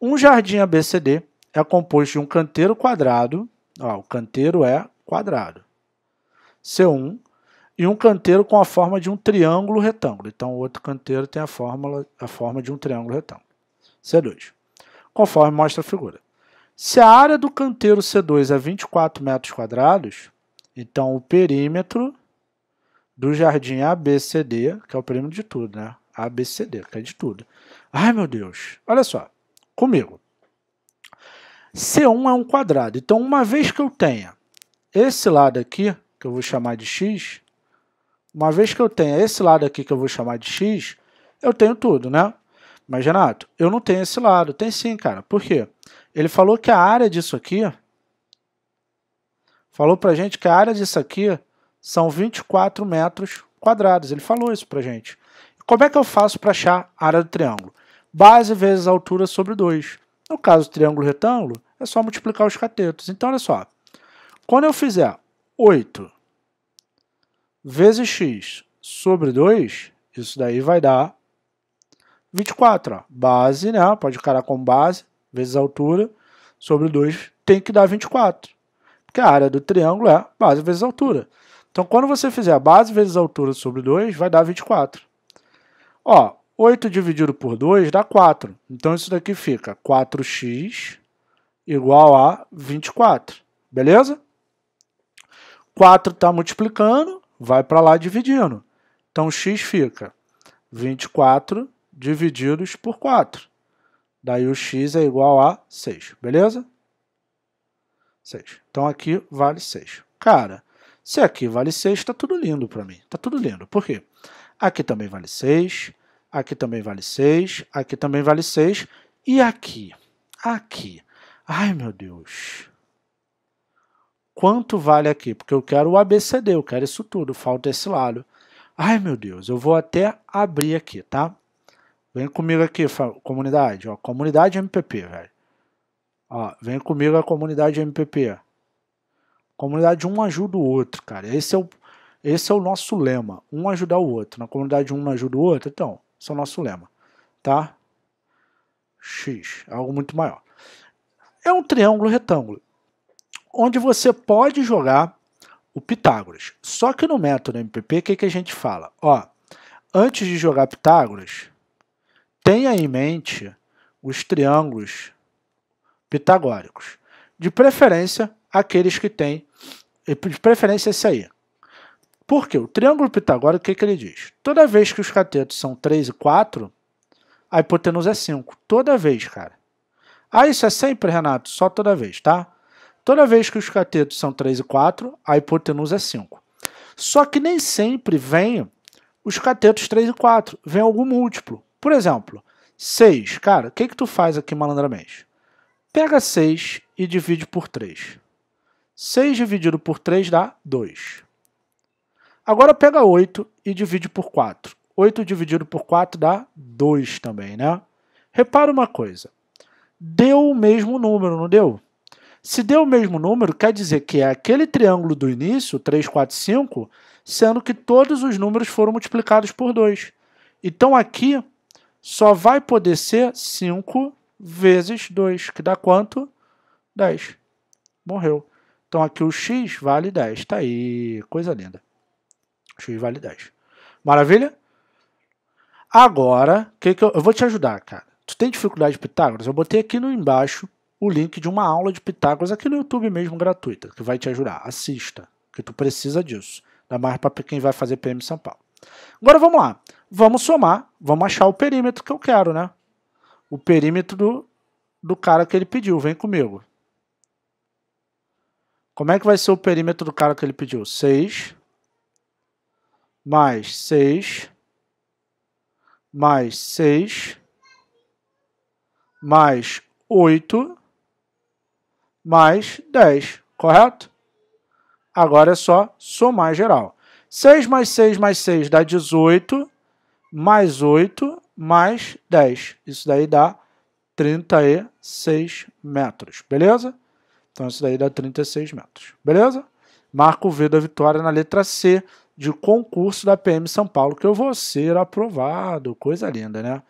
Um jardim ABCD é composto de um canteiro quadrado, ó, o canteiro é quadrado, C1, e um canteiro com a forma de um triângulo retângulo. Então, o outro canteiro tem a, fórmula, a forma de um triângulo retângulo, C2, conforme mostra a figura. Se a área do canteiro C2 é 24 metros quadrados, então o perímetro do jardim ABCD, que é o perímetro de tudo, né? ABCD, que é de tudo. Ai, meu Deus. Olha só comigo. C1 é um quadrado. Então, uma vez que eu tenha esse lado aqui, que eu vou chamar de x, uma vez que eu tenha esse lado aqui que eu vou chamar de x, eu tenho tudo, né? Mas, Renato, eu não tenho esse lado. Tem sim, cara. Por quê? Ele falou que a área disso aqui... Falou para gente que a área disso aqui são 24 metros quadrados. Ele falou isso para gente. Como é que eu faço para achar a área do triângulo? base vezes altura sobre 2. No caso triângulo retângulo, é só multiplicar os catetos. Então, olha só. Quando eu fizer 8 vezes x sobre 2, isso daí vai dar 24. Ó. Base, né? Pode encarar como base, vezes altura, sobre 2, tem que dar 24. Porque a área do triângulo é base vezes altura. Então, quando você fizer a base vezes altura sobre 2, vai dar 24. Ó, 8 dividido por 2 dá 4. Então isso daqui fica 4x igual a 24. Beleza? 4 está multiplicando, vai para lá dividindo. Então x fica 24 divididos por 4. Daí o x é igual a 6, beleza? 6. Então aqui vale 6. Cara, se aqui vale 6, está tudo lindo para mim. Está tudo lindo. Por quê? Aqui também vale 6 aqui também vale 6, aqui também vale 6, e aqui, aqui. Ai, meu Deus. Quanto vale aqui? Porque eu quero o ABCD, eu quero isso tudo, falta esse lado. Ai, meu Deus, eu vou até abrir aqui, tá? Vem comigo aqui, comunidade, ó, comunidade MPP, velho. Ó, vem comigo a comunidade MPP. comunidade um ajuda o outro, cara. Esse é o, esse é o nosso lema, um ajudar o outro. Na comunidade um ajuda o outro, então, esse é o nosso lema, tá? X, algo muito maior. É um triângulo retângulo, onde você pode jogar o Pitágoras. Só que no método MPP, o que, que a gente fala? Ó, antes de jogar Pitágoras, tenha em mente os triângulos pitagóricos. De preferência, aqueles que têm, de preferência esse aí, porque o triângulo pitagórico, o que, que ele diz? Toda vez que os catetos são 3 e 4, a hipotenusa é 5. Toda vez, cara. Ah, isso é sempre, Renato? Só toda vez, tá? Toda vez que os catetos são 3 e 4, a hipotenusa é 5. Só que nem sempre vem os catetos 3 e 4. Vem algum múltiplo. Por exemplo, 6. Cara, o que, que tu faz aqui malandramente? Pega 6 e divide por 3. 6 dividido por 3 dá 2. Agora pega 8 e divide por 4. 8 dividido por 4 dá 2 também, né? Repara uma coisa. Deu o mesmo número, não deu? Se deu o mesmo número, quer dizer que é aquele triângulo do início, 3, 4, 5, sendo que todos os números foram multiplicados por 2. Então aqui só vai poder ser 5 vezes 2, que dá quanto? 10. Morreu. Então aqui o x vale 10. Está aí, coisa linda taxa de validez. Maravilha? Agora, que que eu, eu vou te ajudar, cara. Tu tem dificuldade de Pitágoras? Eu botei aqui no embaixo o link de uma aula de Pitágoras aqui no YouTube mesmo, gratuita, que vai te ajudar. Assista, que tu precisa disso. Ainda mais para quem vai fazer PM São Paulo. Agora vamos lá. Vamos somar, vamos achar o perímetro que eu quero, né? O perímetro do, do cara que ele pediu. Vem comigo. Como é que vai ser o perímetro do cara que ele pediu? 6 mais seis mais seis mais oito mais dez correto? Agora é só somar geral. seis mais seis mais seis dá dezoito mais oito mais dez Isso daí dá 36 metros, beleza? Então isso daí dá 36 metros, beleza? marco o V da vitória na letra C de concurso da PM São Paulo, que eu vou ser aprovado, coisa linda, né?